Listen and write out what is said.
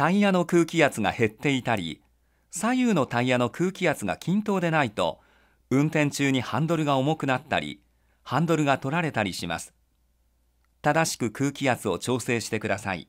タイヤの空気圧が減っていたり左右のタイヤの空気圧が均等でないと運転中にハンドルが重くなったりハンドルが取られたりします正しく空気圧を調整してください